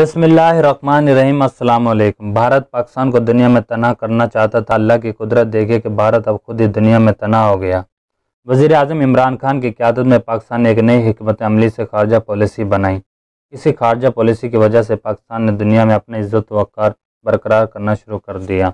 अस्सलाम वालेकुम भारत पाकिस्तान को दुनिया में तना करना चाहता था अल्लाह की कुदरत देखे कि भारत अब खुद ही दुनिया में तना हो गया वजीर अजम इमरान खान की क्यादत में पाकिस्तान ने एक नई हमत अमली से खारजा पॉलिसी बनाई इसी खारजा पॉलिसी की वजह से पाकिस्तान ने दुनिया में अपनी इज़्ज़त वक़ार बरकरार करना शुरू कर दिया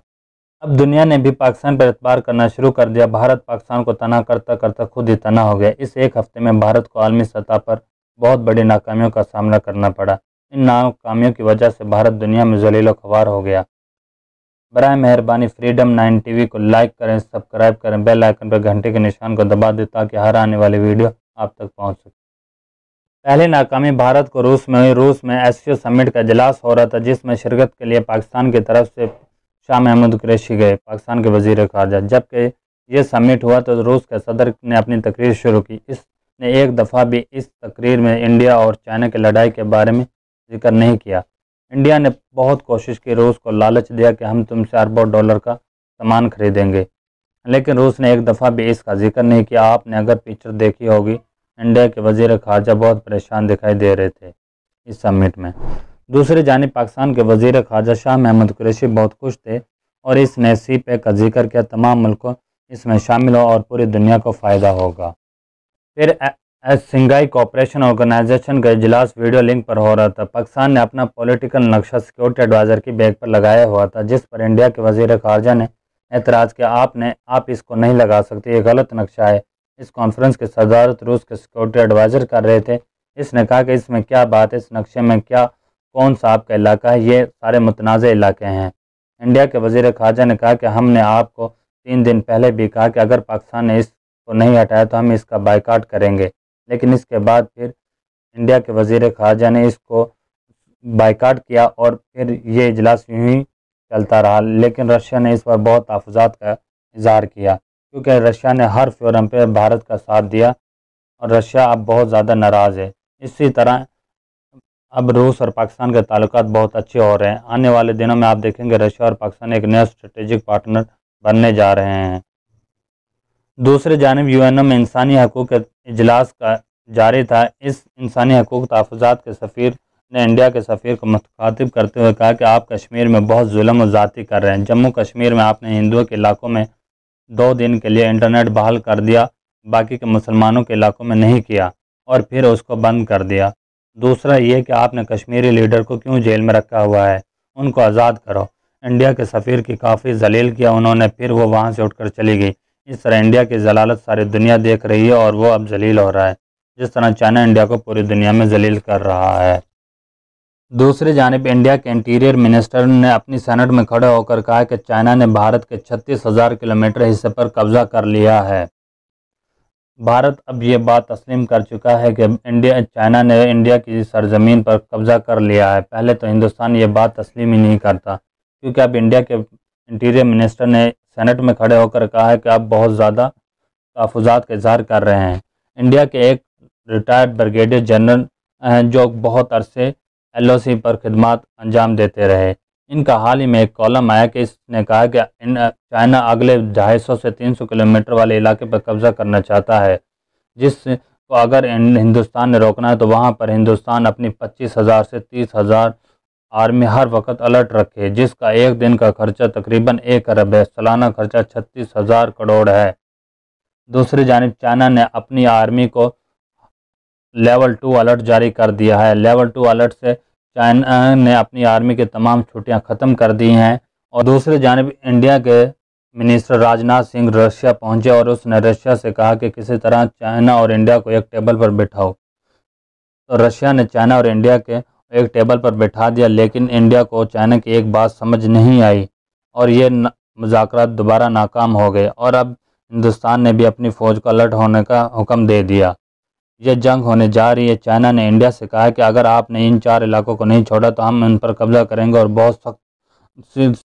अब दुनिया ने भी पाकिस्तान पर एतबार करना शुरू कर दिया भारत पाकिस्तान को तना करता करता खुद ही तना हो गया इस एक हफ्ते में भारत को आलमी सतह पर बहुत बड़ी नाकामियों का सामना करना पड़ा इन नाकामियों की वजह से भारत दुनिया में जलीलो खबार हो गया बर मेहरबानी फ्रीडम नाइन टीवी को लाइक करें सब्सक्राइब करें बेल आइकन पर घंटे के निशान को दबा दें ताकि हर आने वाली वीडियो आप तक पहुंच सके पहली नाकामी भारत को रूस में हुई रूस में एस समिट का इजलास हो रहा था जिसमें शिरकत के लिए पाकिस्तान की तरफ से शाह महमूद कुरैशी गए पाकिस्तान के वजीर खारजा जबकि ये समिट हुआ तो रूस के सदर ने अपनी तकरीर शुरू की इसने एक दफ़ा भी इस तकरीर में इंडिया और चाइना की लड़ाई के बारे में जिक्र नहीं किया इंडिया ने बहुत कोशिश की रूस को लालच दिया कि हम तुमसे अरबों डॉलर का सामान खरीदेंगे लेकिन रूस ने एक दफ़ा भी इसका जिक्र नहीं किया आपने अगर पिक्चर देखी होगी इंडिया के वजीर खारजा बहुत परेशान दिखाई दे रहे थे इस समिट में दूसरी जानब पाकिस्तान के वजीर खारजा शाह महमद कुरेशी बहुत खुश थे और इसने सी पैक का जिक्र किया तमाम मुल्कों इसमें शामिल हो और पूरी दुनिया को फ़ायदा होगा फिर एज सिंगाई कॉपरेशन ऑर्गेनाइजेशन का इजलास वीडियो लिंक पर हो रहा था पाकिस्तान ने अपना पॉलिटिकल नक्शा सिक्योरिटी एडवाइज़र की बैग पर लगाया हुआ था जिस पर इंडिया के वजीर खारजा ने एतराज़ किया आपने आप इसको नहीं लगा सकते ये गलत नक्शा है इस कॉन्फ्रेंस के सदारत रूस के सिक्योरिटी एडवाइज़र कर रहे थे इसने कहा कि इसमें क्या बात है इस नक्शे में क्या कौन सा आपका इलाका है ये सारे मुतनाज़ इलाके हैं इंडिया के वजीर खारजा ने कहा कि हमने आपको तीन दिन पहले भी कहा कि अगर पाकिस्तान ने इसको नहीं हटाया तो हम इसका बाइकाट करेंगे लेकिन इसके बाद फिर इंडिया के वजीर खारजा ने इसको बाइकाट किया और फिर ये इजलास यूँ ही चलता रहा लेकिन रशिया ने इस पर बहुत तहफात का इजहार किया क्योंकि रशिया ने हर फोरम पर भारत का साथ दिया और रशिया अब बहुत ज़्यादा नाराज़ है इसी तरह अब रूस और पाकिस्तान के ताल्लुक बहुत अच्छे हो रहे हैं आने वाले दिनों में आप देखेंगे रशिया और पाकिस्तान एक नया स्ट्रेटेजिक पार्टनर बनने जा रहे हैं दूसरी जानब यू एन ओ में इंसानी हकूक़ के इजलास का जारी था इस इंसानी हकूक तहफ़ात के सफी ने इंडिया के सफी को मुखातिब करते हुए कहा कि आप कश्मीर में बहुत म और ज़ाती कर रहे हैं जम्मू कश्मीर में आपने हिंदुओं के इलाकों में दो दिन के लिए इंटरनेट बहाल कर दिया बाकी के मुसलमानों के इलाकों में नहीं किया और फिर उसको बंद कर दिया दूसरा ये कि आपने कश्मीरी लीडर को क्यों जेल में रखा हुआ है उनको आज़ाद करो इंडिया के सफ़ी की काफ़ी जलील किया उन्होंने फिर वो वहाँ से उठकर चली गई इस तरह इंडिया की जलालत सारी दुनिया देख रही है और वो अब जलील हो रहा है जिस तरह चाइना इंडिया को पूरी दुनिया में जलील कर रहा है दूसरी जानब इंडिया के इंटीरियर मिनिस्टर ने अपनी सेनेट में खड़े होकर कहा कि चाइना ने भारत के छत्तीस हज़ार किलोमीटर हिस्से पर कब्जा कर लिया है भारत अब ये बात तस्लीम कर चुका है कि इंडिया चाइना ने इंडिया की सरजमीन पर कब्जा कर लिया है पहले तो हिंदुस्तान ये बात तस्लीम ही नहीं करता क्योंकि अब इंडिया के इंटीरियर मिनिस्टर ने सेनेट में खड़े होकर कहा है कि आप बहुत ज़्यादा तहफात का इजहार कर रहे हैं इंडिया के एक रिटायर्ड ब्रिगेडियर जनरल जो बहुत अरसे एल पर खदमात अंजाम देते रहे इनका हाल ही में एक कॉलम आया कि इसने कहा कि चाइना अगले ढाई से तीन किलोमीटर वाले इलाके पर कब्जा करना चाहता है जिस तो अगर हिंदुस्तान ने रोकना है तो वहाँ पर हिंदुस्तान अपनी पच्चीस हज़ार से तीस हज़ार आर्मी हर वक्त अलर्ट रखे जिसका एक दिन का खर्चा तकरीबन एक अरब है सालाना खर्चा छत्तीस हज़ार करोड़ है दूसरी जानब चाइना ने अपनी आर्मी को लेवल टू अलर्ट जारी कर दिया है लेवल टू अलर्ट से चाइना ने अपनी आर्मी की तमाम छुट्टियां ख़त्म कर दी हैं और दूसरी जानब इंडिया के मिनिस्टर राजनाथ सिंह रशिया पहुंचे और उसने रशिया से कहा कि किसी तरह चाइना और इंडिया को एक टेबल पर बिठाओ तो रशिया ने चाइना और इंडिया के एक टेबल पर बैठा दिया लेकिन इंडिया को चाइना की एक बात समझ नहीं आई और ये मुजाकर दोबारा नाकाम हो गए और अब हिंदुस्तान ने भी अपनी फ़ौज को अलर्ट होने का हुक्म दे दिया यह जंग होने जा रही है चाइना ने इंडिया से कहा कि अगर आपने इन चार इलाकों को नहीं छोड़ा तो हम उन पर कब्जा करेंगे और बहुत सख्त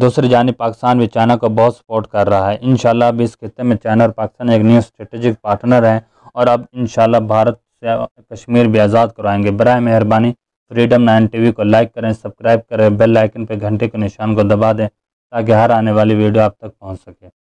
दूसरी जानी पाकिस्तान भी चाइना को बहुत सपोर्ट कर रहा है इन अब इस खत्े में चाइना और पाकिस्तान एक न्यू स्ट्रेटजिक पार्टनर हैं और अब इन भारत से कश्मीर भी आज़ाद करवाएंगे बर मेहरबानी फ्रीडम नाइन टीवी को लाइक करें सब्सक्राइब करें बेल आइकन पर घंटे के निशान को दबा दें ताकि हर आने वाली वीडियो आप तक पहुँच सके